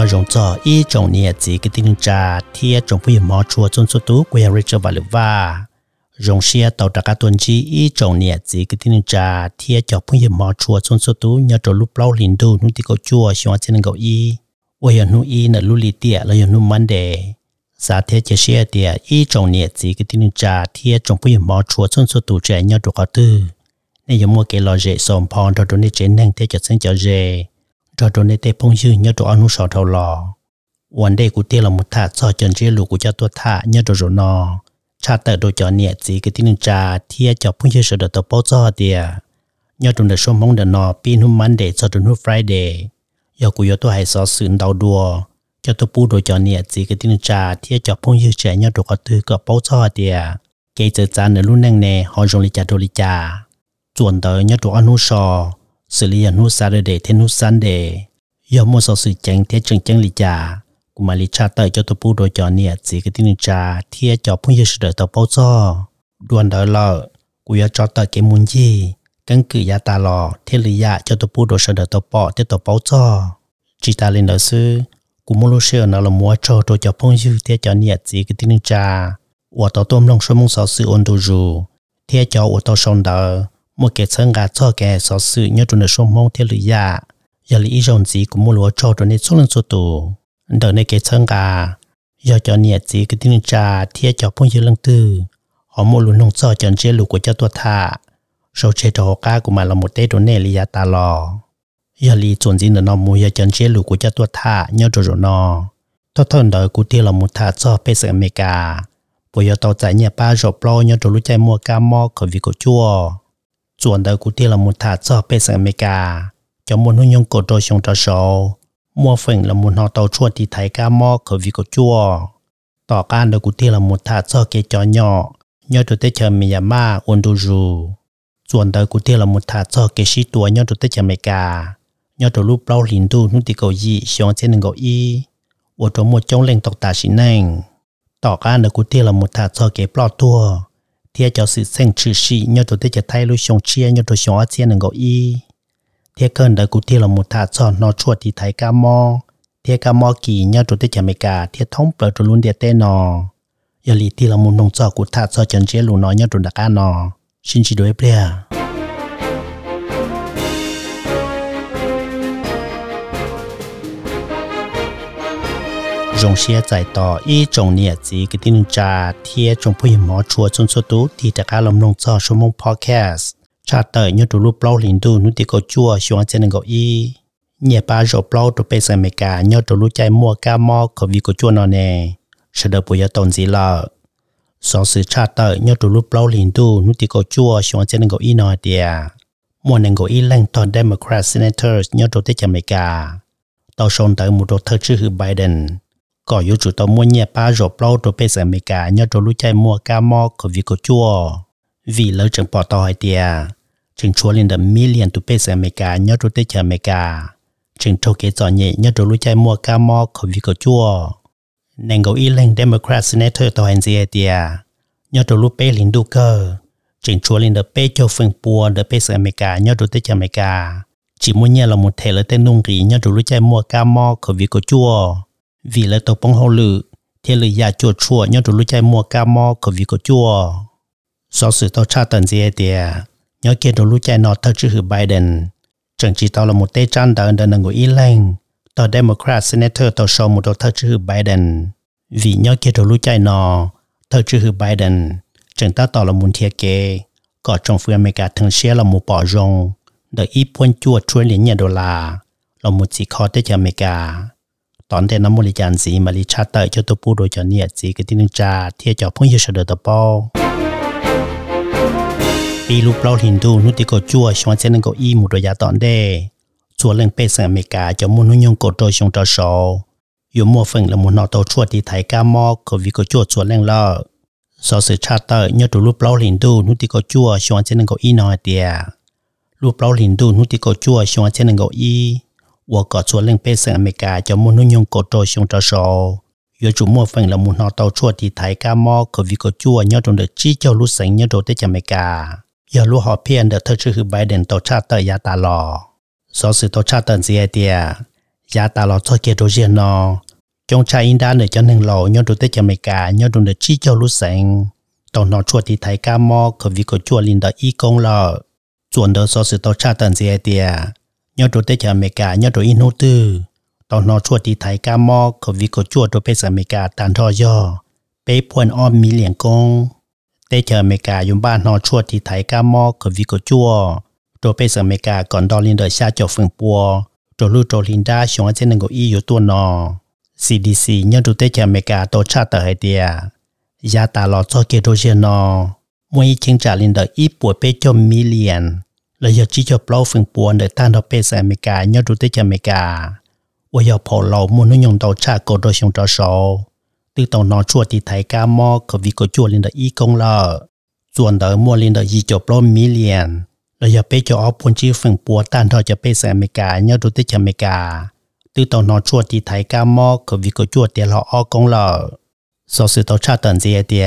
cho rộng cho ý trọng nhẹ chỉ cái tin trà thì trọng phi mò chua chôn số tú quê Richard và Lva. Rộng xe tàu trà cá tuần chi ý trọng nhẹ chỉ cái tin trà thiê cho phi mò chua chôn số tú nhờ trọng lúc lâu liền đu nung tí cầu chua xong trên cầu ý, Ôi hẳn nung ý nở lưu lì tiệ là hẳn nung mắn đề. Giá thế chế xe tiệ ý trọng nhẹ chỉ cái tin trà thì trọng phi mò chua chôn số tú trẻ nhờ trọng cá tư. Nên giống mua cái lò dễ xòm phòn rồi đồ nê chế năng thiê cho sinh cho dễ cho trò này tê phong dư nhớ trò ăn sò thầu lò วันเดกูเตี้ยเราหมดท่าซอจนเรียลูกูจะตัวท่าเนื้อโดโนอชาเตอร์โดจอเนี่ยสีกที่นึงจาเทียจอพุ่งเชื่อเดตัวโป๊ซอเดียเนื้อตรงเดชมองเดนอปีนุ่มมันเดซอจนหุ่ฟรายเดย์ยอกูยอตัวไฮซอสืนดาวดัวเจ้าตัวปูโดจอเนี่ยสีกที่นึงจาเทียจอพุ่งเชื่อแฉเนื้อตัวก็ตือก็โป๊ซอเดียเกยเจอจานเนื้อรุ่นแนงเน่หอยจงลิจาโดลิจาส่วนเดเนื้อตัวอนุชอ xử lý hiện hút xa đời để thiên hút san để giờ mua sau sự chánh thế chừng chánh lý trà của mà lý trà tới cho tôi bù đồ cho nè chỉ cái tin trà thế cho phong yêu sự đời tao bao cho đoàn đời lợ của giờ cho tới cái muốn gì căn cứ giá ta lò thế lý giá cho tôi bù đồ sự đời tao bỏ thế tao bao cho chỉ ta lên đời sư của muốn lúc xưa nó là mua cho tôi cho phong yêu thế cho nè chỉ cái tin trà của tôi tôm lòng số mong sau sự ôn đồ dù thế cho của tao xong đời một cái chân gà cho cái sở sự nhớ trong đời sống mong thế lụy ya giờ lý dòng gì cũng mua lúa cho trong đời số lần số tù đời này cái chân gà giờ cho nhiệt gì cái tiếng trà thiệt cho phong dư lần tư họ mua lúa nông cho chân chế lúa của cha tua thà sau chế cho cá cũng mà là một tết trong này lụy ya ta lò giờ lý chuẩn gì nữa nó mua giờ chân chế lúa của cha tua thà nhớ rồi rồi nó tôi thân đời của tiêu là một thà cho bây giờ mẹ cả bây giờ tàu chạy nhà ba rồi lo nhớ rồi lúc chạy mua cá mò khởi vì của chua chuẩn đời của tiên là một thả cho bê sang America, cho muốn hôn nhân cổ đôi xong cho sầu. Mua phỉnh là muốn họ tàu chua thì thấy ca mò khởi vị cổ chua. Tỏ can đời của tiên là một thả cho kế chó nhỏ, nhớ tụi tế chờ mình ma, ôn đu rù. Chuẩn đời của tiên là một thả cho kế sĩ tuổi nhớ tụi tế chờ America. Nhớ tụi lúc bao lĩnh tu nút tì cầu dị xong trên đường cầu y. Ủa tụi một trong lệnh tộc tà sĩ nành. Tỏ can đời của tiên là một thả cho kế bọt tua thì cho sự sinh trừ sĩ nhau tổ cho thay lui sống chia nhau tổ á ở trên ngõ y thì cần đời cụ thì là một thả cho nó chuột thì thấy ca mò thì ca mò kỳ nhau tổ cho mấy cả thì thông bờ tổ luôn địa tên nò giờ lì thì là một nông cho cụ thả cho chân chế lù nó nhớ tổ đặc an nò xin chỉ đối với bia rong xia giải tỏ y trồng nhẹ gì cái tin trà thiê trồng phụ hình mỏ chùa trong số tú thì đã cá lòng lòng cho số mong podcast trà tờ như tụ lúc lâu liền tu nút thì có chùa xuống trên nền y nhẹ ba rổ lâu tụ bây giờ mẹ cả nhớ tụ lúc chạy mua ca mò có vì có chùa nó nè sẽ đỡ bùi tồn gì lợ so sự trà tờ nhớ tụ lúc lâu liền tu nút thì có chùa xuống trên nền y nó tìa mua nền Gọi y lăng Tòa Democrat Senators nhớ tụ tới chả mẹ cả tao xong tới một đô thơ chứ hư Biden có yếu chủ tàu mua nhà ba rồi bao rồi bây giờ mấy cả nhớ rồi lúc chạy mua cá mò có vị có chua vì lỡ chẳng bỏ tàu hay tiề chẳng chua lên đầm mi liền tụ bây giờ mấy cả nhớ rồi tới chờ mấy cả chẳng trâu kế giỏ nhẹ nhớ rồi lúc chai mua cá mò có vị có chua nàng gấu y lên Democrat Senator tàu hành gì hay tiề nhớ rồi lúc bây liền đu cơ chẳng chua lên đầm bây cho phần bùa đầm bây giờ mấy cả nhớ rồi tới chờ mấy cả chỉ muốn nhà là một thể là tên nung rỉ nhớ rồi lúc chạy mua cá mò có vị có chua vì là tàu bông hồ lử thế lử già chùa chùa nhớ trụ lưu chạy mua ca mò có vì có chùa do sự tàu cha tần gì tìa nhớ kia trụ lưu chạy nọ thật chữ hử Biden chẳng chỉ tàu là một tê trăn đã ấn đơn ngồi ý lành tàu Democrat Senator tàu sau một tàu thật chữ hử Biden vì nhớ kia trụ lưu chạy nọ thật chữ hử Biden chẳng ta tàu là muốn thiệt kê có trong phương America thường xe là một bỏ rong được ít quân chua chuối liền nhà đô la là một chỉ khó tới cho America ตอนเดนน้ำมูลิจันสีมาลิชาเตอร์เจ้าตัวปูโดยจอเนี่ยสีก็ที่นึงจ่าเทียจอพุ่งเยชเดอร์ตปอปีลูกเปล่าหินดูนุติโกจัวชวนเซนงกอีมุดยาตอนเดชัวเรื่องเปสังอเมริกาจะมุนุยงกโดยชงตอชออยู่มัวฝึ่งละมุนอตชั่วที่ไทยก้ามอกกวิโกจัวชัวเรื่องลอสอสือชาเตอร์ยอดรูปเปล่าหินดูนุติโกจัวชวนเซนงกอีนอยเตียรูปเปล่าหินดูนุติโกจัวชวนเซนงกอี我搞错令百姓没改，叫莫弄用搞着凶着手。有主莫分了莫闹到错地台干么？可为个主啊，要中的只叫路神要中的叫没改。有路好骗的，他只是白人到差的也打了，所以到差的这点也打了错给多些呢。trong trai in đan để cho nên lầu nhau đồ tết cho mày cả nhau đồ để chi cho lũ sành tàu nó chuột thì thấy ca mò vì có chuột linh đó y công lợ chuột đó so sự tàu cha tận gì tiệt nhớ chỗ tết chợ America nhớ chỗ in hô tư tao nó chua tí thái ca mò có vì có chua chỗ tết America tàn thọ do bé puan om mi liền công tết chợ America dùng ba nó chua tí thái ca mò có vì có chua còn đo lên đời xa cho phương bùa chỗ lưu chỗ linh CDC nhớ chỗ tết chợ America tổ cha tờ hệ tìa gia tà cho kia đô dân nó mỗi chính trả lên đời ít bùa cho mi เลยอยากชี้จะปลอฝึงปวนเดต้านดอเปสอเมริกาเนื้อดูติอเมริกาว่าอยากพอเรามุ่งนุ่ยงดาวชาโกโดยชงดาวโซตื้อตองนอนชั่วที่ไทยก้ามอกับวิโกจัวลินเดอีกงเลอส่วนเดอมัวลินเดอีจบปลอมิเลียนเลยอยากไปจะออกพนชี้ฝึงปัวต้านทอจะเปสอเมริกาเนื้อดูติอเมริกาตื้อตองนอนชั่วที่ไทยก้ามอกับวิโกจัวเตียเราออกงเลอสอสื่อตาวชาตันเจียเตีย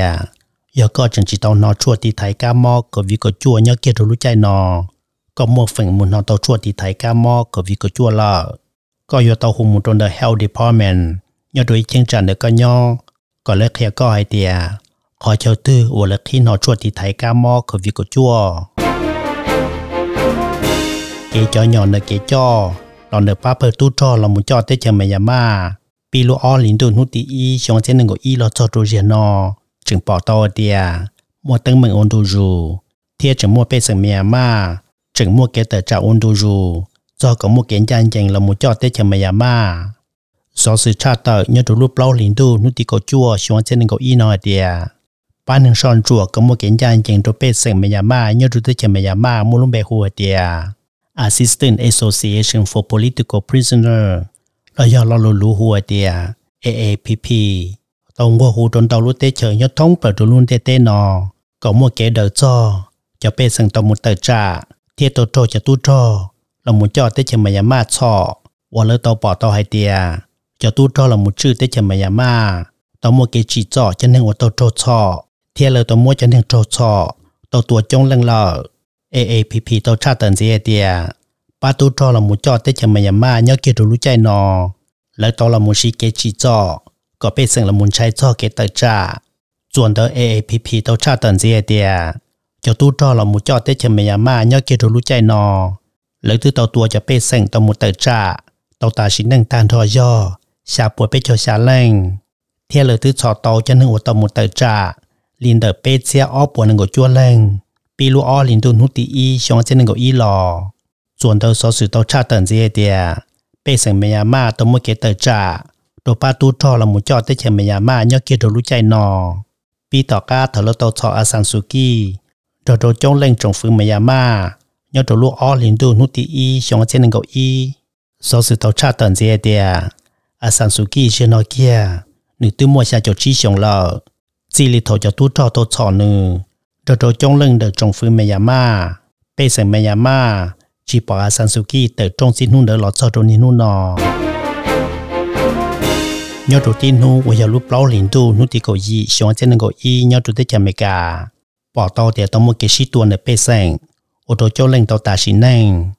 อยากก็จังจีตองนอนชั่วที่ไทยก้ามอกับวิโกจัวเนื้อเกียรติรู้ใจนอ có một phần muốn họ tàu chua thì thấy ca mò có vì có chua là có yêu tàu hùng trong the health department nhớ đối chiến trận được có nhau có lẽ khi có ai thì họ cho tư và lẽ khi nó chua thì thấy ca mò có vì có chua kế cho nhỏ nữa kế cho nó được ba phần tu cho là muốn cho tới chân mày nhà ma bị lũ o lính đồn trên nâng của y lo cho tôi riêng nó chừng bỏ tàu thì mua tăng mình ôn đồ dù thiệt chừng mua bê sừng mẹ chừng mua kế tờ trả ôn đu rù, do có mua kiến chăn chừng là một cho tết chừng mà Do sự trả tờ nhớ đủ lúc lâu liền đu nút tí cổ chua xuống trên cổ y nòi đìa. Ba nâng son chùa có mua kiến chăn chừng đồ bê sừng mà nhớ đủ tết chừng mà nhà ba mua lúc bè hùa đìa. Assistant Association for Political Prisoner เราย่อเราลู่หัวเดีย AAPP lũ nhớ thông cho cho có mua tờ tàu ตรงว่าหูจนเตาลู่เตเฉยยอดท้องเปิดดูลุ่นเตเตนอก็มัวเกเดอร์จอจะเป็นสังตมุตเตจ่า thiệt tổ trò cho tu trò là một cho tới chừng mà nhà ma sọ và bỏ tàu hai tia cho tu trò là một tới chừng mà nhà mua cái chỉ trọ cho nên của tàu trò sọ thiệt lỡ tàu mua cho nên trò sọ tàu tua trong lăng lợ AAPP tàu tra gì hai tia ba tu trò là một cho tới chừng mà nhớ kia đồ lũ chạy nò lỡ tàu là một sĩ cái chỉ trọ có biết rằng là một trái trọ cái tờ trả chuẩn tới AAPP tàu tra tận gì hai cho tu cho là một cho tết chèm mẹ mà nhớ kia rồi chạy nò lấy từ tàu tua cho bê sành tàu một tờ trà tàu ta chỉ năng tàn thò do xà bùa bê cho xà lành theo lời từ sọ tàu cho nâng một tàu một tờ trà liền đợi bê xe ó bùa nâng của chua lành bê lũ ó liền tu nút tí y xong sẽ nâng của lò chuẩn tàu so sử tàu cha tần gì tìa bê sành mẹ mà tàu một cái tờ trà đồ tu cho là một cho tết chèm mẹ mà nhớ kia rồi chạy nò bị tỏ ca thở lỡ tàu sọ a san trò trò trong lên trong phương mày mà nhớ trò lúc ó lên đu nút tí y xong trên ngầu y sau sự tàu cha tận dễ địa à à sản xuất kỹ chưa nói kia nữ tư mua xa cho chi xong lợ chỉ lì thầu cho tu trò tổ trò nữ trò trò trong lên được trong phương mày mà bây giờ mày mà chỉ bỏ à sản xuất kỹ từ trong xin hôn đỡ lọt sau trong hôn nọ nhớ đầu tiên hôn của giờ lúc lâu liền đu nút tí cầu y xong trên ngầu y nhớ đầu tiên chả mẹ cả bỏ tàu để tàu một cái sĩ tuần để bê sang ô tô cho lên tàu ta sĩ nang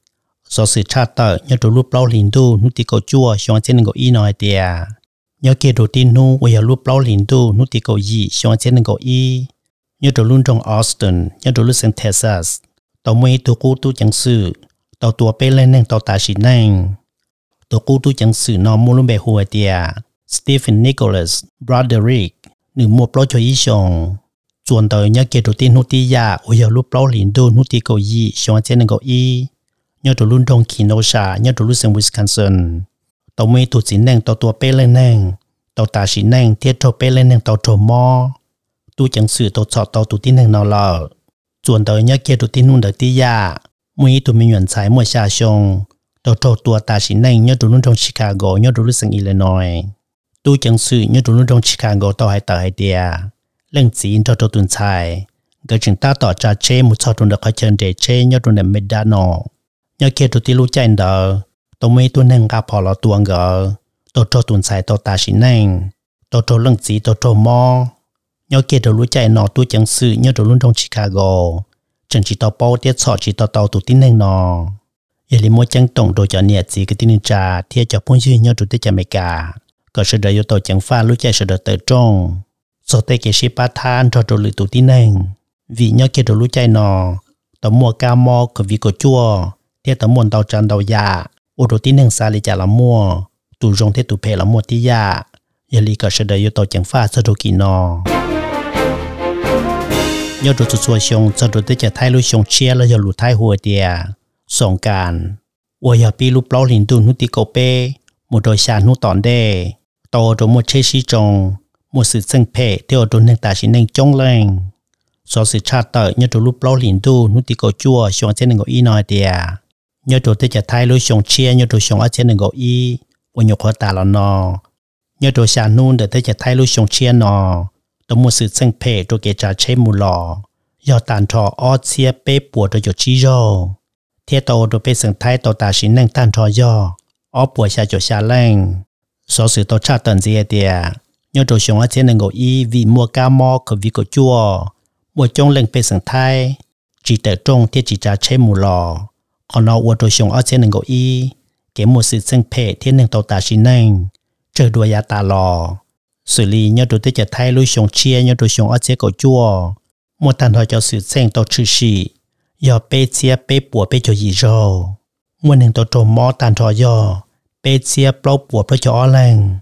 do sự tra tờ nhớ đồ lúc lâu liền tu nút thì cầu chua xong trên cầu y nói tiề nhớ kia đồ tin nu bây giờ lúc lâu liền tu nút thì cầu y xong trên cầu y nhớ đồ luôn trong Austin nhớ đồ lúc sang Texas tàu mấy tu cũ tu chẳng sự tàu tua bê lên nang tàu ta sĩ nang tàu cũ tu chẳng sự nó mua luôn bè hùa tiề Stephen Nicholas Broderick nửa một lối cho ý xong chuẩn đầu nhớ kia đầu tiên nút đi ya ôi giờ đô nút đi cầu y xong chế nên nhớ đầu luôn đông kỳ nô sa nhớ đầu lúc sang Wisconsin tàu mây tụt chỉ nang tàu tua bê lên tàu ta chỉ nang thiết tàu bê lên tàu tàu mò tu chẳng sự tàu sọ tàu tụt tin nang nào lờ chuẩn đầu nhớ kia đầu tiên nút đầu đi ya mình nhận sai mỗi xa xong tàu tàu tua ta chỉ nang nhớ đầu luôn đông Chicago nhớ đầu lúc sang Illinois tu chẳng sự nhớ đầu luôn đông Chicago tàu hai tàu hai tia lên chỉ cho cho tuần sai người chúng ta tỏ ra chế một số tuần được khai chân để chế nhớ tuần này mới đã nọ nhớ kia tụi tiêu chạy đờ tôi mới tuần này gặp họ là tuần gờ tôi cho tuần sai tôi ta chỉ nành tôi cho lần chỉ tôi cho mò nhớ kia tụi lũ chạy nọ tôi chẳng sự nhớ tụi luôn trong Chicago chẳng chỉ tao bao tiết sọ chỉ tao tao tụi tin nành nọ giờ lấy mỗi chẳng tổng đồ cho nhẹ chỉ cái tin trà thiệt cho phong duy nhớ tụi tiết chả mày cả có sự đời yêu tàu pha lũ chạy sự đời tới trong số tê kê shipa than cho đồ lự tu tí neng vì nhớ kê đồ lũ chạy nò tớ mua ca mò của vì cổ chua thế tớ muốn đầu tràn đầu dạ ô đồ tí nèng xa lì chả là mua tụ rong thế tụ phê là mua tí dạ giờ lì cả sẽ đợi yêu tàu chẳng pha sơ đồ kỳ nò nhớ đồ tụ xua xong sơ đồ tê chả thay lũ xong chia là giờ lũ thay hùa tìa song càn ôi ya pi lũ bao lìn đun hút ti cổ bê một đôi sàn hút tòn đê tàu đồ mua che xí trồng một sự sinh phệ theo đồn nâng tài chính nâng chống lên số sự cha tờ nhớ đồ lúc lâu liền đu, nút tì cầu chua xong trên nâng y nói tìa nhớ đồ tê chả thay lối xong chia nhớ đồ xong ở trên nâng y của nhục hóa tà là nò nhớ đồ xa nôn để tê chả thay lối xong chia nò tổng một sự sinh phệ đồ kể trả chế mù lò do tàn trò o chia bê bùa đồ dụ chi rô thế tổ đồ bê sừng thay tổ tài chính nâng tàn trò do o bùa xà chỗ xà lên số sự tổ cha tần gì tìa nhớ trò sống ở trên ngồi y vì mua cá mò của vì có chua mua trong lên bê sẵn thai chỉ tờ trong thiết chỉ trả chế mù lò ở nó ua trò sống ở trên ngồi y kế mua sự sinh phê thiết nên tàu tà xin nâng chờ đuôi ya tà lò xử lý nhớ đồ tiết trả thay lui sống chia nhớ đồ sống ở trên cổ chua mua tàn hồi cho sự sinh tàu trừ sĩ do bê chia bê bùa bê cho gì rồi mua nên tàu trộm mò tàn hồi do bê chia bó bùa bê cho ọ lành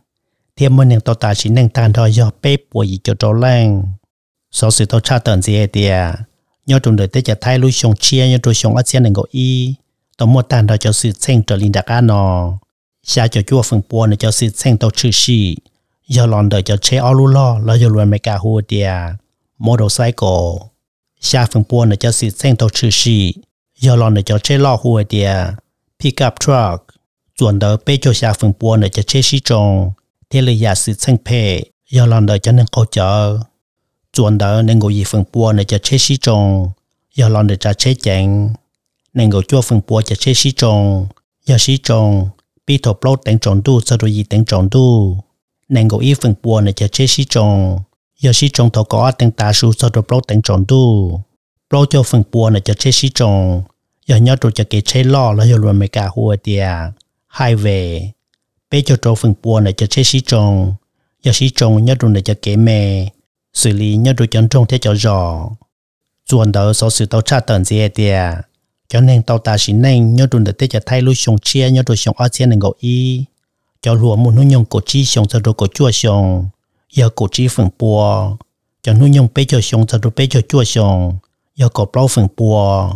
เทียมมันอยัางตัตาชิ้นหนึงตานทอยอเป้ป่วยอีกจุโตแรงสอสืตชาติเตินเสียเดีย ยอดจนเดือดไดจะไทยลุชงเชียยอดชงอาเซียนหนึ่งกอีต่อมดตานทอยจะสืดเส้นจลินดากานอชาจะจั่วฝึงปวนยจะสืดเส้นตัชื่อชียอลอนเดอจะเชออลูล่อแล้วจะรวนเมกาฮูเดียโมโดไซโกชาฝึงปวนยจะสืดเส้นตัชื่อชียอลอนเดอจะเชอล่อฮูเดียพิกับทรัคส่วนเดอเป้โจชาฝึงปวนจะเชชิจง thế là giả sử sang phê do lần đời cho nên câu chờ chuẩn đời nên ngồi gì phần bùa này cho chế sĩ trồng do lần đời cho chế chèn nên ngồi chua phần bùa cho chế sĩ trồng do sĩ trồng bị thổ bố đánh tròn đu, sau rồi gì đánh tròn đu, nên ngồi y phần bùa này cho chế sĩ trồng do sĩ trồng thổ có đánh tà su sau rồi bố đánh tròn đu, bố cho phần bùa này cho chế sĩ trồng do nhớ trụ cho cái chế lo là do luôn mấy cả hùa tiệt hai về bé cho trâu phần buồn này cho chế sĩ trồng giờ sĩ trồng nhớ đồ này cho kế mẹ xử lý nhớ đồ chấn trông thế cho rõ chuẩn đỡ số sự tàu tra tận gì tiề à. cho nên tàu ta xin nên nhớ đồ này thế cho thay lui sông chia nhớ đồ sông ở trên này gọi y cho lúa một nông nhung cổ chi sông cho đồ cổ chua sông giờ cổ chi phần bùa, cho nông nhung bé cho sông cho đồ bé cho chua sông giờ cổ bao phần bùa.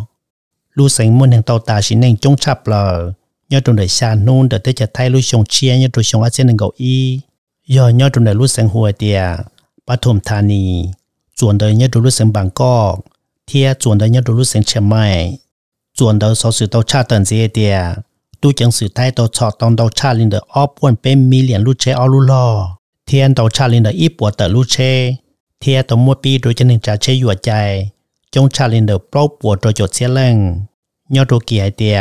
lưu sánh muốn hàng tàu ta xin nên chống chạp lờ nhớ trong đời xa nôn để tới chợ thay lúc xong chia nhớ trong xong ở trên ngầu y giờ nhớ trong đời lúc sáng hồi tiề bắt thùng thà nì chuẩn đời nhớ trong lúc sáng bangkok cọ thiê chuẩn đời nhớ trong lúc sáng chè mai chuẩn đời sau sự tàu cha tận gì tiề tu chẳng sự thay tàu cho tông tàu cha linh đời óp quân bên mi liền lúc chế ó lúc lo thiên tàu cha linh đời ít bùa tờ lúc chế thiê tàu mua pi rồi chân hình trà chế yuột chạy trong cha linh đời bốc bùa rồi chột xe lưng nhớ trong kỳ hai tiề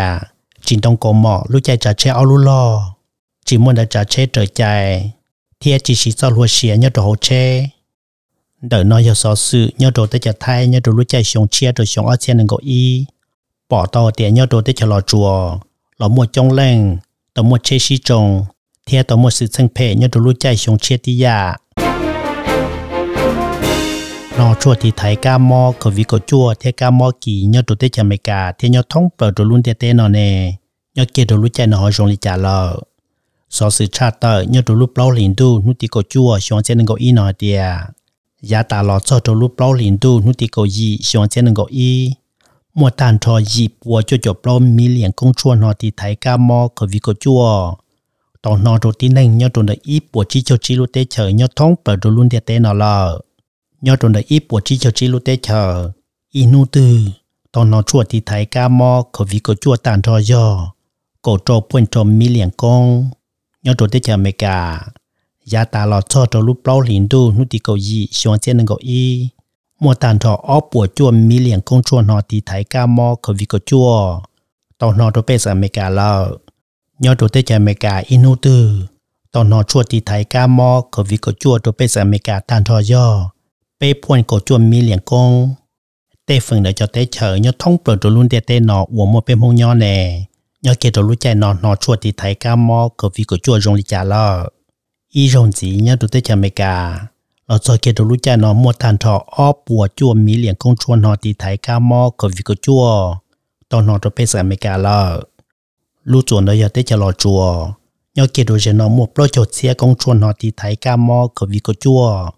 chỉ đông cổ mỏ lúc chạy trả chế ao lú lo chỉ muốn đã trả chế trở chạy thì chỉ chỉ sau lúa xía nhớ đồ hồ chế đợi nói cho xó sự nhớ đồ tới trả thay nhớ đồ lúc chạy xuống chia rồi xuống ở trên đừng có bỏ to tiền nhớ đồ tới trả lò chùa lò mua trong lên tao mua chế xí trồng thì tao mua sự thân phê nhớ đồ lúc chạy xuống chia tí giả dạ nó chua thì thấy ca mò có vì có chua thế ca mò kỳ nhớ đồ tê chả mày cả thế nhớ thông bờ tụi luôn tê tê nó nè nhớ kia tụi lúc chạy nó hỏi dùng lì trả lợ so sự cha tờ nhớ đồ lúc lâu liền tu nút tì có chua xuống trên nâng có y nó tìa giá tà lọ cho tụi lúc lâu liền tu nút tì có y, xuống trên nâng có y mua tàn cho gì bùa cho chụp lâu mi liền công chua nó thì thấy ca mò có vì có chua tổng nó đồ tì nâng nhớ đồ y bùa chi cho chi lúc tê chờ nhớ thông bờ tụi luôn tê tê nó lợ nhớ trong đời ít bộ chi cho chi lúc tết chờ inu tư tông nó chua thì thái ca mò có vì cổ chua tàn cho do cổ trò quân trò mi liền con nhớ trong tết chờ mẹ cả giá ta lọ cho trò lúc bao liền đu nút thì cầu gì xuống chế nâng cầu y mua tàn trò ó bộ chua mi liền con chua nó thì thấy ca mò có vì cổ chua tông nó trò bê sợ mẹ cả lợ nhớ trong tết chờ mẹ cả inu tư tông nó chua thì thái ca mò có vì cổ chua trò bê sợ mẹ cả tàn trò do bé buồn cổ chuẩn mi liền công, tê phần để cho tê chở nhớ thông bờ đồ luôn tê tê nọ uống một bên hông nho nè nhớ kia đồ lúc chạy nọ nọ chua thì thái ca mò cờ vì cổ chua rong đi trả lọ y rong gì nhớ đồ tê chở mẹ gà, lọ cho kia đồ lúc chạy nọ mua thàn thọ óp bùa chua mi liền công chua nọ thì thái ca mò cờ vì cổ chua tao nọ đồ bê sợ mẹ cả lọ lúc chuẩn đó giờ tê chở lọ chua nhớ kia đồ chạy nọ mua bơ cho xe con chua nọ thì thái ca mò cờ vì cổ chua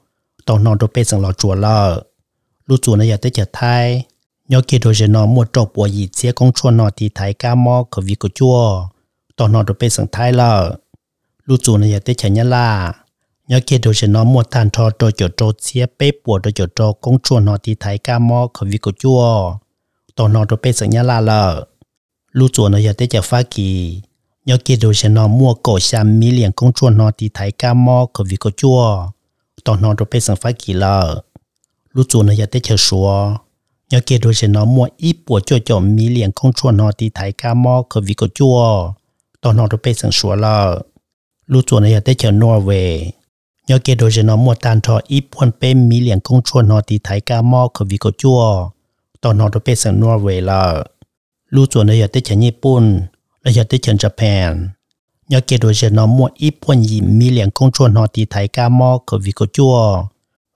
tàu non đâu bê sang lò chùa lờ lu chùa này giờ tới chợ thay nhớ kia đồ nó mua trộn bùa gì chia con nó thì thái cá mò khởi vị của chua tàu non đâu bê sang thái lờ lu chùa này giờ tới chợ nhà là nhớ kia đồ nó mua than thọ trộn trộn chia bê bùa đồ trộn con chua nó thì thái cá mò khởi vị của chua tàu non đâu bê sang nhà là lờ lu chùa này giờ tới chợ pha kỳ nhớ kia đồ nó mua cổ xăm mì liền con nó thì thái cá mò khởi vị của chua ตอนนอนเราไปสังไฟกี่ละลูกจูนอย่าได้เชื่อชัวยาเกดโดยเฉพาะมัวอีปวดจ่อจ่อมีเหลียงคงชวนนอตีไทยกามอคือวิกจัวตอนนอนเราไปสังชัวละลูกจูนอย่าได้เชื่อนอร์เวย์ยาเกดโดยเฉพาะมัวตานทออีพวนเป็นมีเหลียงคงชวนนอตีไทยกามอคือวิกจัวตอนนอนเราไปสังนอร์เวย์ละลูกจูนอย่าได้เชื่อญี่ปุ่นและอย่าได้เชื่อญี่ปุ่น nhớ kể đồ giờ nó mua ít bốn gì mi liền công chuồn họ thì thấy ca mò có vì có chua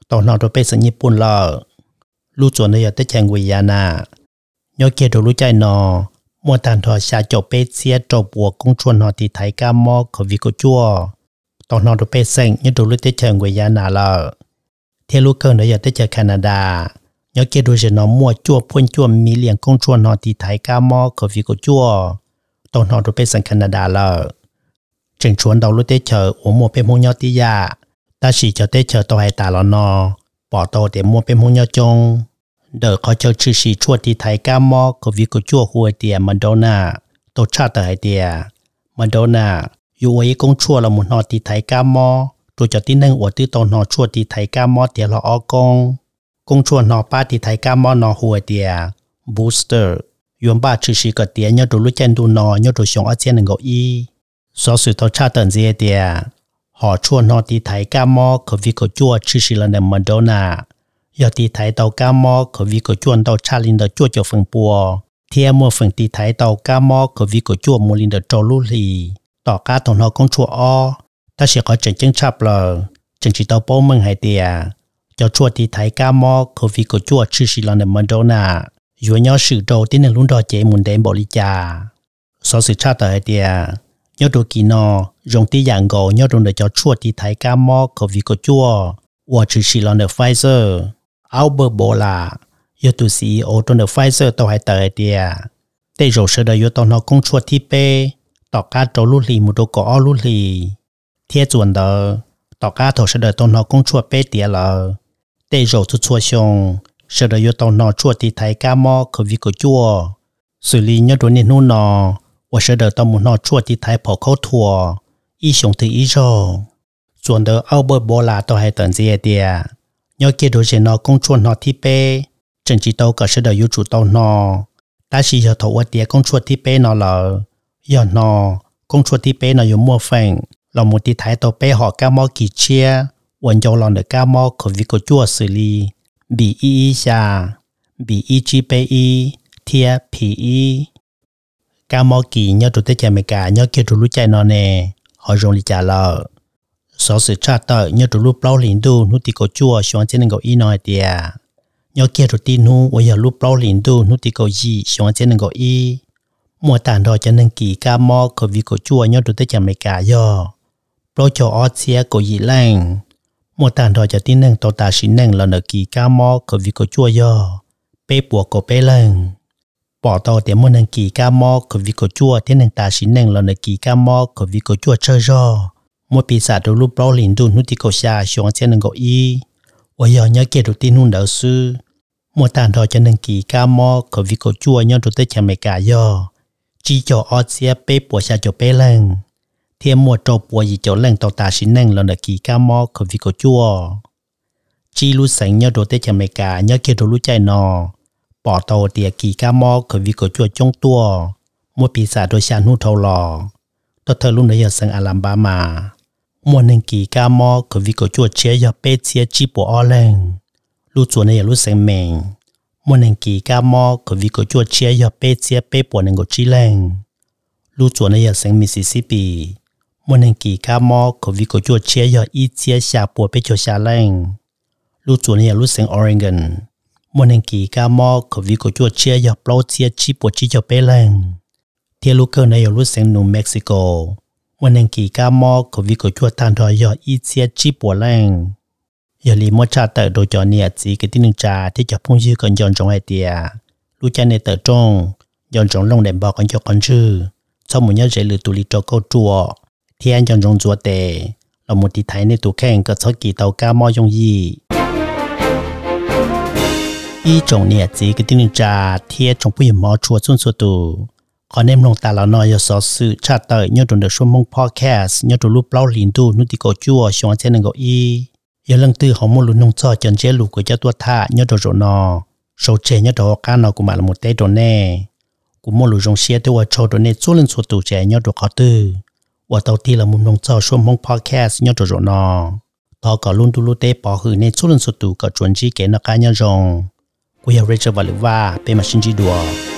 tàu nó đồ bây giờ nhịp buồn lờ lúc nó này tới chàng quỳ già nà nhớ kể đồ lúc chạy nó mua tàn thọ xa chỗ bê xe chỗ bùa công chuồn họ thì thấy ca mò có vì có chua tàu nó đồ bây giờ nhớ đồ lúc tới chàng quỳ già nà lờ thế lúc cơ này tới chàng Canada nhớ kể đồ giờ nó mua chua phun chua mi liền công chuồn họ thì thấy ca mò có vì có chua tàu nó đồ bây giờ Canada lờ trên chuồn đầu lúc tế chờ ổ mua bên hôn nhau tí ya. Dạ. Ta chỉ chờ tế chờ tàu hay tả lọ nò bỏ tàu để mua bên hôn nhau chung. Đỡ khó chờ chư sĩ chua tí thái ca mò có vì có chua hùa tìa Madonna, tổ cha tờ hay tìa. Madonna, dù ấy cũng chua là một nò tí thái ca mò, rồi cho tí nâng ủa tư tàu nò chua tí thái ca mò tìa lọ o công Công chua nò ba tí thái ca mò nò hùa tìa. Booster, yuan ba chư sĩ cờ tìa nhớ đồ lúc chân đù nò nhớ đồ xuống ở trên ngộ y so sự tao cha tận gì tiệt họ chua nó tí Thái cá mò có vì có chua chứ chỉ là nền Madonna giờ tí Thái tàu cá mò có vì có chua tàu cha linh tàu chua cho phần bùa thiên mua phần tí Thái tàu cá mò có vì có chua mua linh tàu trâu lú lì tàu cá tàu nó con chua o ta sẽ có chân chân chập lờ chân chỉ tàu bố mừng hay tiệt cho chua tí Thái cá mò có vì có chua chứ chỉ là nền Madonna dù nhau sự đồ tiên là luôn đó chế muốn đến bỏ lý cha so sự cha tờ hay tiệt nhớ đồ kỳ nọ dùng tí dạng gỗ nhớ đồ để cho chua tí thái ca mò có vị có chua và chỉ chỉ là nợ Pfizer Albert bố là nhớ tụ CEO trong nợ Pfizer tàu hai tờ tìa tê rồi sơ đời yếu tàu nó công chua tí bê tỏ cá trâu lũ lì một đồ có o lũ lì thiết chuẩn đờ tỏ cá thổ sơ đời tàu nó công chua bê tìa lờ tê rồi chua chua xong sơ đời yếu tàu nó chua tí thái ca mò có vị có chua xử lý nhớ đồ nên nụ nọ 我舍得到母诺做地台跑口ถั่一雄的一肉，转到奥伯波拉都还等着的，要给多些诺工作诺提杯，整只都可舍得有主动诺，但是要头我爹工作提杯诺了，要诺工作提杯诺有莫分，老母地台都杯好感冒几切，温州老的感冒可为个做 xử 理，比一一下，比一几杯一，贴皮一。cá mò kỳ nhớ trụ tết chè mày cả nhớ kia trụ lũ chè nó nè họ dùng lì trả lợ số sự trả tợ nhớ trụ lũ bao liền tu nút tì cổ chua xuống trên ngầu y nói tiề nhớ kia trụ tin nu bây giờ lũ bao liền tu nút tì cổ gì xuống trên ngầu y mua tàn đòi cho nên kỳ cá mò cổ vì cổ chua nhớ trụ tết chè mày cả nhớ bao cho ót xe cổ gì lành mua tàn đòi cho tin nâng tàu tà xin nâng là nợ kỳ cá mò cổ vì cổ chua nhớ bê bùa cổ bê lành bỏ tàu thì muốn năng kỳ ca mò của vị cổ chua thế năng ta xin năng lần năng kỳ ca mò của vị cổ chua chơi do mua bị sạt đồ lúc bao liền đun nút thì cổ xa xuống thế năng gọi y ở giờ nhớ kia đồ tin hôn đạo sư mua tàn thọ cho năng kỳ ca mò của vị cổ chua nhớ đồ tới chả mẹ cả do chỉ cho ở xe bê bỏ xa cho bê lần thêm mua trâu bùa gì cho lần tàu ta xin năng lần năng kỳ ca mò của vị cổ chua chỉ lúc sánh nhớ đồ tới chả mẹ cả nhớ kia đồ lúc chạy nọ bỏ tàu địa kỳ ca mò khởi vì cổ chùa trong tua mua pì xả đôi xà nút thầu lò tôi thơ lúc nãy giờ sang Alabama mua nên kỳ ca mò khởi vì cổ chùa chế giờ bê chia chi bộ o lên lúc chùa này lúc sang mình mua nên kỳ ca mò khởi vì cổ chùa chế giờ bê chia bê bộ nên cổ chi lên lúc chùa này giờ sang Mississippi mua nên kỳ ca mò khởi vì cổ chùa chế giờ ít chia xà bộ bê chùa xà lên lúc chùa này lúc sang Oregon một hình kỳ ca mò có vì có chua chia dọc bao chia chi bộ chi cho bé lên. Thế lúc cơ này ở lúc sáng New Mexico, một hình kỳ ca mò có vì có chua tàn thòi dọc ít chia chi bộ lên. Giờ lý mô cha tờ đồ cho nè chỉ cái tin trà thì cho phong dư còn dọn trong ai tìa. Lúc cha này tự trong, dọn trong lông đèn bò còn cho con chư. Sau một nhớ dễ lửa tù lì cho câu chùa, Thiên anh dọn trong chùa tề. Là một tí thái này tù khen có sót kỳ tàu ca mò dòng gì. 一种呢，这个定价贴从不有毛出准速度。ขอเน้นลงตาเราหน่อยสอสื่อชาติเตยยอดนเดชวมงพอดแคสต์ยอดรูปเล่าลินดูนุติโกจัวชวนเจนึงกอีอย่าเรื่องตื้อของมูลุนงจอจนเจลูกกเจ้าตัวท่ายอดโรนอโชเจยอดกานอกุมาลมุเตโดนแน่กูมูลุจงเชียตัวโชโดนเนส่วนส่วนตัวเจยอดเขาตื้อว่าเตาที่ละมุมนงจอชวมงพอดแคสต์ยอดโรนอทอก็ลุ่นตุลุเตปอคือในส่วนส่วนตัวก็จวนจีเกนกานยอดง của hiệu Rachel và Lữ Va, bề mặt Shinji Đùa.